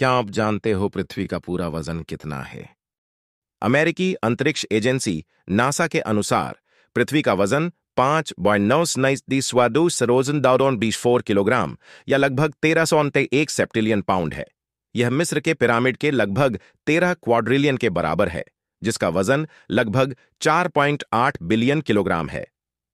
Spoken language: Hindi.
क्या आप जानते हो पृथ्वी का पूरा वजन कितना है अमेरिकी अंतरिक्ष एजेंसी नासा के अनुसार पृथ्वी का वजन पांच बॉइंट नौ दी स्वादु सरोजन दाउरौन बीस फोर किलोग्राम या लगभग तेरह सौ एक सेप्टिलियन पाउंड है यह मिस्र के पिरामिड के लगभग तेरह क्वाड्रिलियन के बराबर है जिसका वजन लगभग आठ बिलियन किलोग्राम है